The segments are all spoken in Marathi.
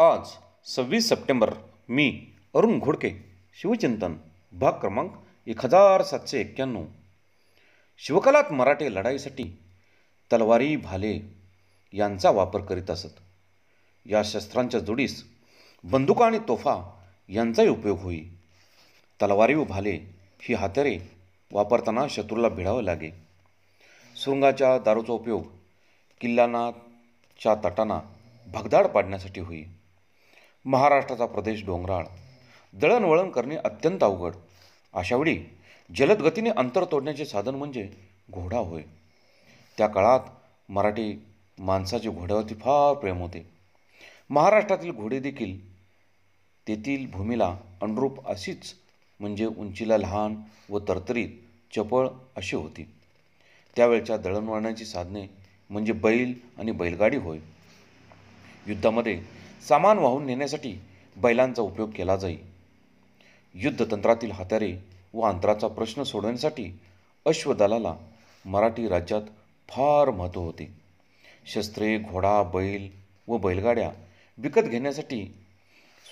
आज सव्वीस सप्टेंबर मी अरुण घोडके शिवचिंतन भाग क्रमांक एक हजार सातशे एक्क्याण्णव शिवकालात मराठे लढाईसाठी तलवारी भाले यांचा वापर करीत असत या शस्त्रांच्या जोडीस बंदुका आणि तोफा यांचाही उपयोग होई तलवारी व भाले ही हातरे वापरताना शत्रूला भिडावं लागे सुरुंगाच्या दारूचा उपयोग किल्ल्यांना च्या तटांना भगदाड पाडण्यासाठी होई महाराष्ट्राचा प्रदेश डोंगराळ दळणवळण करणे अत्यंत अवघड अशावेळी जलद गतीने अंतर तोडण्याचे साधन म्हणजे घोडा होय त्या काळात मराठी माणसाचे घोड्यावरती फार प्रेम होते महाराष्ट्रातील घोडे देखील तेथील भूमीला अनुरूप अशीच म्हणजे उंचीला लहान व तरतरीत चपळ अशी होती त्यावेळच्या दळणवळणाची साधने म्हणजे बैल आणि बैलगाडी होय युद्धामध्ये सामान वाहून नेण्यासाठी बैलांचा उपयोग केला जाई युद्धतंत्रातील हत्यारे व अंतराचा प्रश्न सोडवण्यासाठी अश्वदलाला मराठी राज्यात फार महत्त्व होते शस्त्रे घोडा बैल व बैलगाड्या विकत घेण्यासाठी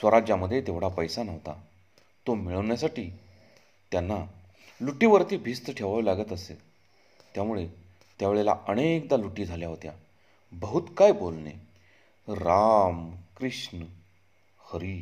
स्वराज्यामध्ये तेवढा पैसा नव्हता तो मिळवण्यासाठी त्यांना लुटीवरती भिस्त ठेवावी लागत असे त्यामुळे त्यावेळेला अनेकदा लुटी झाल्या होत्या बहुत काय बोलणे राम कृष्ण हरी